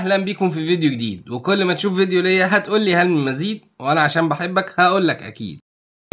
اهلا بيكم في فيديو جديد وكل ما تشوف فيديو ليا هتقول لي هل من مزيد وانا عشان بحبك هقول لك اكيد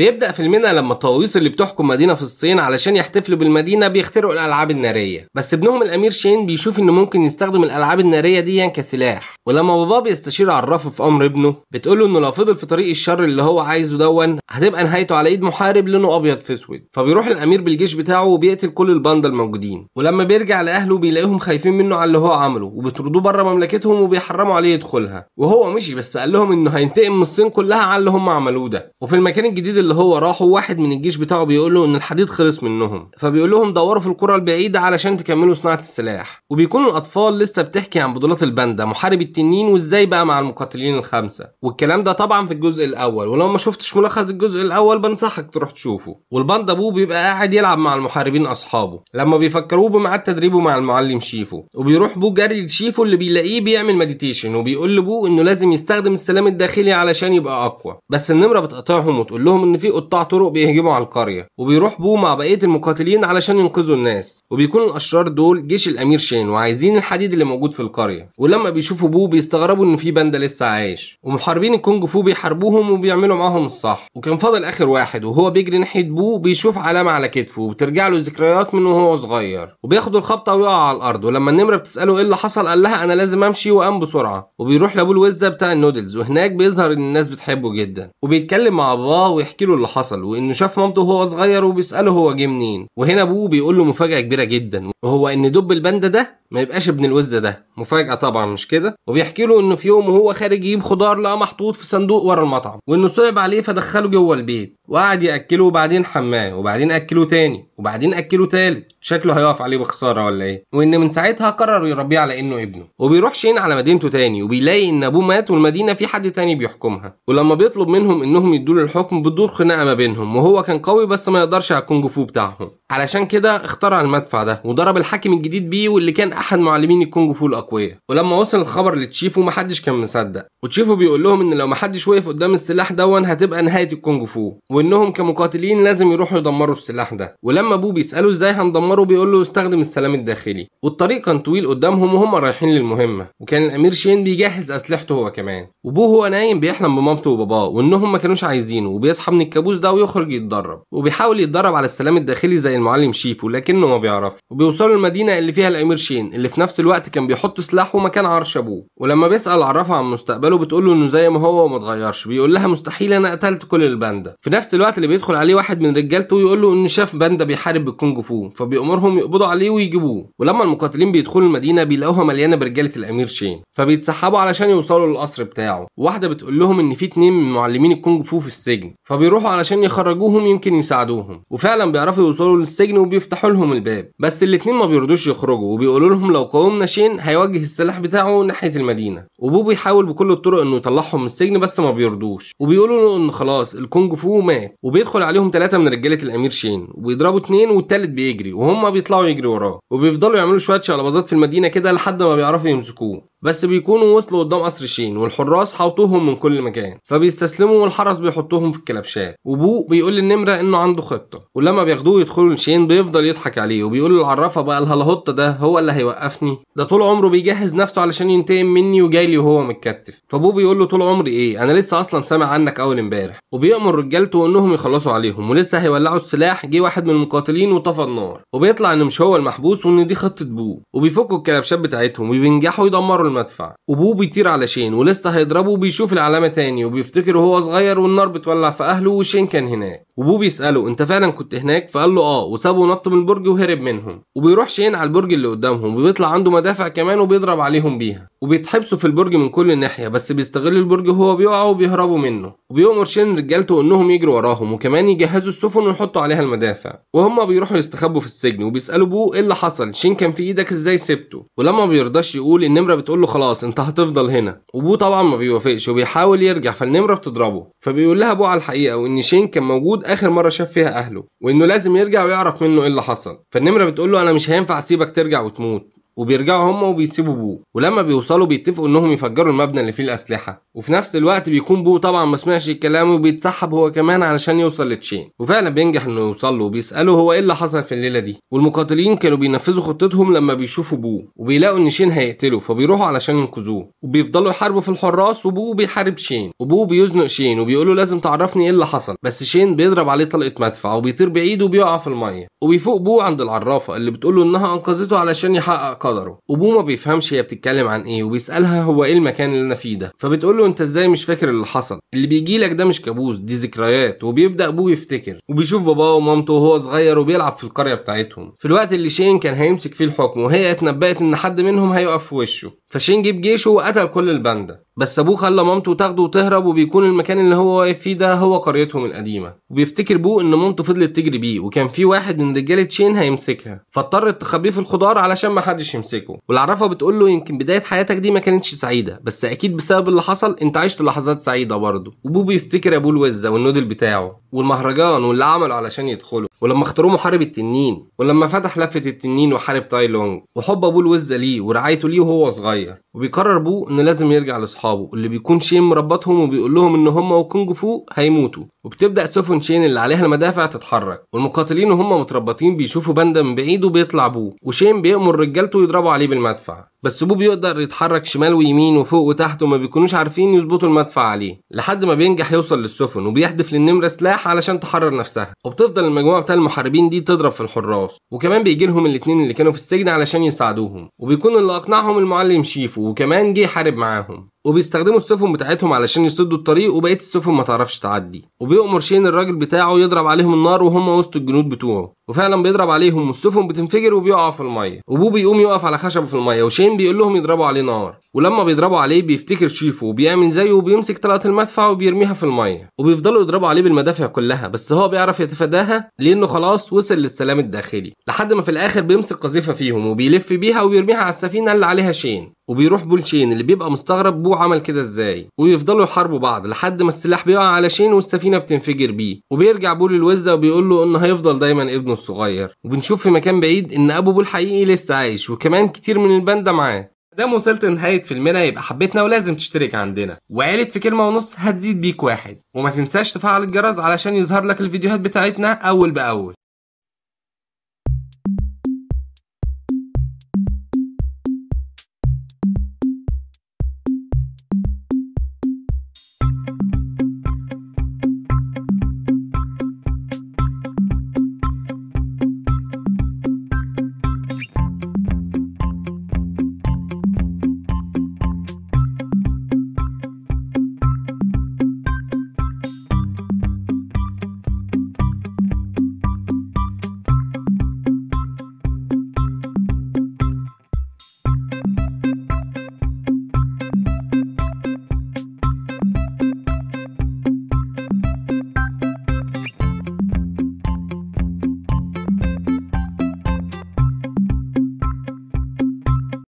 بيبدأ فيلمنا لما الطواويس اللي بتحكم مدينة في الصين علشان يحتفلوا بالمدينة بيخترعوا الألعاب النارية، بس ابنهم الأمير شين بيشوف إنه ممكن يستخدم الألعاب النارية دي يعني كسلاح، ولما باباه بيستشير عرفه في أمر ابنه، بتقول له إنه لو فضل في طريق الشر اللي هو عايزه دون هتبقى نهايته على إيد محارب لونه أبيض في أسود، فبيروح الأمير بالجيش بتاعه وبيقتل كل الباندا الموجودين، ولما بيرجع لأهله بيلاقيهم خايفين منه على اللي هو عمله، وبيطردوه بره مملكتهم وبيحرموا عليه يدخلها، وهو مشي بس قال لهم إنه هينتقم من الصين كلها على اللي هم عملوه ده، وفي المكان الجديد اللي هو راحوا واحد من الجيش بتاعه بيقول له ان الحديد خلص منهم فبيقول لهم دوروا في القرى البعيده علشان تكملوا صناعه السلاح وبيكون الاطفال لسه بتحكي عن بطولات الباندا محارب التنين وازاي بقى مع المقاتلين الخمسه والكلام ده طبعا في الجزء الاول ولو ما شفتش ملخص الجزء الاول بنصحك تروح تشوفه والباندا ابوه بيبقى قاعد يلعب مع المحاربين اصحابه لما بيفكروه بميعاد تدريبه مع المعلم شيفو وبيروح بو جري لشيفو اللي بيلاقيه بيعمل مديتيشن وبيقول لبو انه لازم يستخدم السلام الداخلي علشان يبقى اقوى بس النمره بتقطعهم وتقول لهم ان في قطاع طرق بيهجموا على القريه وبيروح بو مع بقيه المقاتلين علشان ينقذوا الناس وبيكون الاشرار دول جيش الامير شين وعايزين الحديد اللي موجود في القريه ولما بيشوفوا بو بيستغربوا ان في باندا لسه عايش ومحاربين الكونج فو بيحاربوهم وبيعملوا معاهم الصح وكان فاضل اخر واحد وهو بيجري ناحيه بو بيشوف علامه على كتفه وبترجع له ذكريات من وهو صغير وبياخد الخبطه ويقع على الارض ولما النمره بتساله ايه اللي حصل قال لها انا لازم امشي وقام بسرعه وبيروح لابو الوزه بتاع النودلز وهناك بيظهر ان الناس بتحبه جدا وبيتكلم مع باباه ويحكي له اللي حصل وانه شاف مامته وهو صغير وبيساله هو جه منين وهنا ابوه بيقول له مفاجاه كبيره جدا وهو ان دب الباندا ده ما يبقاش ابن الوزه ده مفاجاه طبعا مش كده وبيحكي له انه في يوم وهو خارج يجيب خضار لقى محطوط في صندوق ورا المطعم وانه صعب عليه فدخله جوه البيت وقعد ياكله وبعدين حماه وبعدين اكله تاني وبعدين اكله تالت شكله هيقف عليه بخساره ولا ايه وان من ساعتها قرر يربيه على انه ابنه وبيروح شين على مدينته تاني وبيلاقي ان ابوه مات والمدينه في حد تاني بيحكمها ولما بيطلب منهم انهم يدوا الحكم بتدور خناقه ما بينهم وهو كان قوي بس ما يقدرش على الكونج فو بتاعهم علشان كده اخترع المدفع ده وضرب الحاكم الجديد بيه واللي كان احد معلمين الكونج فو الاقوياء ولما وصل الخبر لتشيفو محدش كان مصدق وتشيفو بيقول لهم ان لو محدش وقف قدام السلاح دون هتبقى نهايه الكونج فو وانهم كمقاتلين لازم يروحوا يدمروا السلاح ده ولما بو بيساله ازاي هندمره بيقول له استخدم السلام الداخلي والطريق كان طويل قدامهم وهم رايحين للمهمه وكان الامير شين بيجهز اسلحته هو كمان وبو هو نايم بيحلم بمامته وباباه وانهم ما كانوش عايزينه وبيصحى من الكابوس ده ويخرج يتدرب وبيحاول يتدرب على السلام الداخلي زي المعلم شيفو لكنه ما بيعرفش وبيوصلوا المدينة اللي فيها الأمير شين اللي في نفس الوقت كان بيحط سلاحه مكان عرش أبوه ولما بيسأل عرفها عن مستقبله بتقول له إنه زي ما هو وما اتغيرش بيقول لها مستحيل أنا قتلت كل الباندا في نفس الوقت اللي بيدخل عليه واحد من رجالته ويقول له إنه شاف باندا بيحارب بالكونج فو فبيأمرهم يقبضوا عليه ويجيبوه ولما المقاتلين بيدخلوا المدينة بيلاقوها مليانة برجالة الأمير شين فبيتسحبوا علشان يوصلوا للقصر بتاعه واحدة بتقول لهم إن في اتنين من معلمين الكونج فو في السجن فبيروحوا علشان يخرجوهم يمكن يساعدوهم وفعلا بيعرفوا يوصلوا السجن وبيفتحوا لهم الباب بس الاتنين ما بيردوش يخرجوا وبيقولوا لهم لو قاومنا شين هيوجه السلاح بتاعه ناحيه المدينه وبو بيحاول بكل الطرق انه يطلعهم من السجن بس ما بيردوش وبيقولوا له ان خلاص الكونج فو مات وبيدخل عليهم ثلاثه من رجاله الامير شين وبيضربوا اتنين والتالت بيجري وهم بيطلعوا يجري وراه وبيفضلوا يعملوا شويه شقلباظات في المدينه كده لحد ما بيعرفوا يمسكوه بس بيكونوا وصلوا قدام قصر شين والحراس حاطوهم من كل مكان فبيستسلموا والحرس بيحطوهم في الكلبشات وبو بيقول للنمره انه عنده خطه ولما بياخدوه يدخلوا لشين بيفضل يضحك عليه وبيقول له العرافه بقى الهلهوطه ده هو اللي هيوقفني ده طول عمره بيجهز نفسه علشان ينتقم مني وجاي لي وهو متكتف فبو بيقول له طول عمري ايه انا لسه اصلا سامع عنك اول امبارح وبيامر رجالته انهم يخلصوا عليهم ولسه هيولعوا السلاح جه واحد من المقاتلين وطفى النار وبيطلع ان مش هو المحبوس وان دي خطه بو وبيفكوا الكلبشات بتاعتهم وبينجحوا يدمروا المدفع ابوه بيطير على شين ولسه هيضربه وبيشوف العلامه تاني وبيفتكر وهو صغير والنار بتولع في اهله وشين كان هناك وبو بيساله انت فعلا كنت هناك فقال له اه وسابه ونط من البرج وهرب منهم وبيروح شين على البرج اللي قدامهم وبيطلع عنده مدافع كمان وبيضرب عليهم بيها وبيتحبسوا في البرج من كل ناحيه بس بيستغل البرج وهو بيقع وبيهربوا منه وبيامر شين رجالته انهم يجروا وراهم وكمان يجهزوا السفن ويحطوا عليها المدافع وهم بيروحوا يستخبوا في السجن وبيسالوا ابوه ايه اللي حصل شين كان في ايدك ازاي سبته ولما بيرضاش يقول النمره بتقول بتقول له خلاص انت هتفضل هنا وابوه طبعا ما بيوافقش وبيحاول يرجع فالنمره بتضربه فبيقول لها ابوه على الحقيقه وان شين كان موجود اخر مره شاف فيها اهله وانه لازم يرجع ويعرف منه ايه اللي حصل فالنمره بتقول له انا مش هينفع اسيبك ترجع وتموت وبيرجعوا هم وبيسيبوا بو ولما بيوصلوا بيتفقوا انهم يفجروا المبنى اللي فيه الاسلحه وفي نفس الوقت بيكون بو طبعا ما سمعش الكلام وبيتسحب هو كمان علشان يوصل لتشين وفعلا بينجح انه يوصل له وبيساله هو ايه اللي حصل في الليله دي والمقاتلين كانوا بينفذوا خطتهم لما بيشوفوا بو وبيلاقوا ان شين هيقتله فبيروحوا علشان ينقذوه وبيفضلوا يحاربوا في الحراس وبو بيحارب شين وبو بيزنق شين وبيقول له لازم تعرفني ايه اللي حصل بس شين بيضرب عليه طلقه مدفع وبيطير بعيد وبيقع في الميه وبيفوق بو عند العرافه اللي بتقول له انها انقذته علشان يحقق قدره ابوه ما بيفهمش هي بتتكلم عن ايه وبيسالها هو ايه المكان اللي انا فيه ده فبتقول له انت ازاي مش فاكر اللي حصل اللي بيجي لك ده مش كابوس دي ذكريات وبيبدا ابوه يفتكر وبيشوف باباه ومامته وهو صغير وبيلعب في القريه بتاعتهم في الوقت اللي شين كان هيمسك فيه الحكم وهي اتنبأت ان حد منهم هيقف في وشه فشين جيب جيشه وقتل كل الباندا بس ابوه خلى مامته تاخده وتهرب وبيكون المكان اللي هو واقف فيه ده هو قريتهم القديمه وبيفتكر بوه ان مامته فضلت تجري بيه وكان في واحد من رجاله تشين هيمسكها فاضطرت تخبيه في الخضار علشان ما حدش يمسكه والعرفه بتقول له يمكن بدايه حياتك دي ما كانتش سعيده بس اكيد بسبب اللي حصل انت عشت لحظات سعيده برضه وبوه بيفتكر ابوه الوزه والنودل بتاعه والمهرجان واللي عمله علشان يدخله ولما اختاروه محارب التنين ولما فتح لفة التنين وحارب تاي لونج وحب ابوه الوزة ليه ورعايته ليه وهو صغير وبيقرر ابوه انه لازم يرجع لاصحابه اللي بيكون شين مربطهم وبيقول لهم ان هم وكونج فو هيموتوا وبتبدا سفن شين اللي عليها المدافع تتحرك والمقاتلين وهم متربطين بيشوفوا باندا من بعيد وبيطلع ابوه وشين بيأمر رجالته يضربوا عليه بالمدفع بس بوب يقدر يتحرك شمال ويمين وفوق وتحت وما بيكونوش عارفين يظبطوا المدفع عليه لحد ما بينجح يوصل للسفن وبيحدف للنمرة سلاح علشان تحرر نفسها وبتفضل المجموعة بتاع المحاربين دي تضرب في الحراس وكمان بيجي لهم الاتنين اللي كانوا في السجن علشان يساعدوهم وبيكون اللي أقنعهم المعلم شيفو وكمان جه يحارب معاهم وبيستخدموا السفن بتاعتهم علشان يسدوا الطريق وبقيه السفن ما تعرفش تعدي وبيؤمر شين الراجل بتاعه يضرب عليهم النار وهم وسط الجنود بتوعه وفعلا بيضرب عليهم والسفن بتنفجر وبيقعوا في الميه وبو بيقوم يقف على خشبه في الميه وشين بيقول لهم يضربوا عليه نار ولما بيضربوا عليه بيفتكر شيفو وبيعمل زيه وبيمسك طلقه المدفع وبيرميها في الميه وبيفضلوا يضربوا عليه بالمدافع كلها بس هو بيعرف يتفاداها لانه خلاص وصل للسلام الداخلي لحد ما في الاخر بيمسك قذيفه فيهم وبيلف بيها وبيرميها على السفينه اللي عليها شين وبيروح بول شين اللي بيبقى مستغرب بو عمل كده ازاي ويفضلوا يحاربوا بعض لحد ما السلاح بيقع على شين والسفينه بتنفجر بيه وبيرجع بول الوزه وبيقول له انه هيفضل دايما ابنه الصغير وبنشوف في مكان بعيد ان ابو بول حقيقي لسه عايش وكمان كتير من الباندا معاه دام وصلت لنهاية فيلمنا يبقى حبيتنا ولازم تشترك عندنا وقالت في كلمة ونص هتزيد بيك واحد وما تنساش تفعل الجرس علشان يظهر لك الفيديوهات بتاعتنا أول بأول